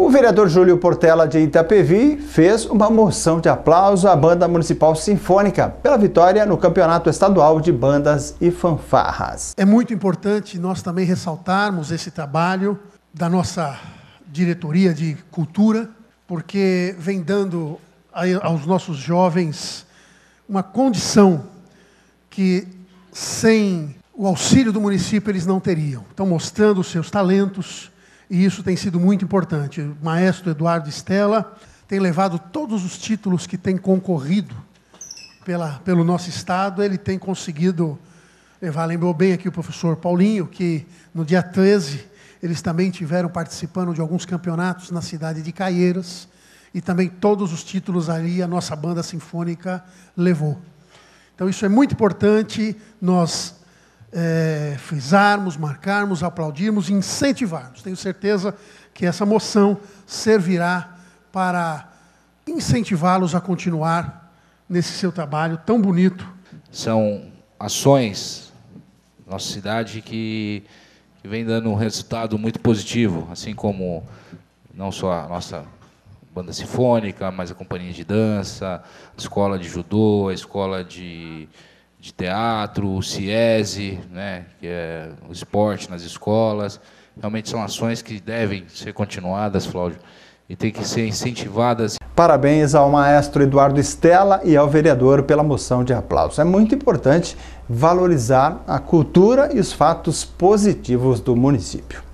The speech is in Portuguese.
O vereador Júlio Portela de Itapevi fez uma moção de aplauso à Banda Municipal Sinfônica pela vitória no Campeonato Estadual de Bandas e Fanfarras. É muito importante nós também ressaltarmos esse trabalho da nossa diretoria de cultura, porque vem dando aos nossos jovens uma condição que sem o auxílio do município eles não teriam. Estão mostrando os seus talentos, e isso tem sido muito importante. O maestro Eduardo Estela tem levado todos os títulos que tem concorrido pela, pelo nosso Estado, ele tem conseguido eh, levar. Lembrou bem aqui o professor Paulinho, que no dia 13 eles também tiveram participando de alguns campeonatos na cidade de Caieiras, e também todos os títulos ali a nossa banda sinfônica levou. Então, isso é muito importante, nós é, frisarmos, marcarmos, aplaudirmos e incentivarmos. Tenho certeza que essa moção servirá para incentivá-los a continuar nesse seu trabalho tão bonito. São ações nossa cidade que, que vem dando um resultado muito positivo, assim como não só a nossa banda sinfônica, mas a companhia de dança, a escola de judô, a escola de de teatro, o CIESE, né, que é o esporte nas escolas. Realmente são ações que devem ser continuadas, Flávio, e tem que ser incentivadas. Parabéns ao maestro Eduardo Stella e ao vereador pela moção de aplauso. É muito importante valorizar a cultura e os fatos positivos do município.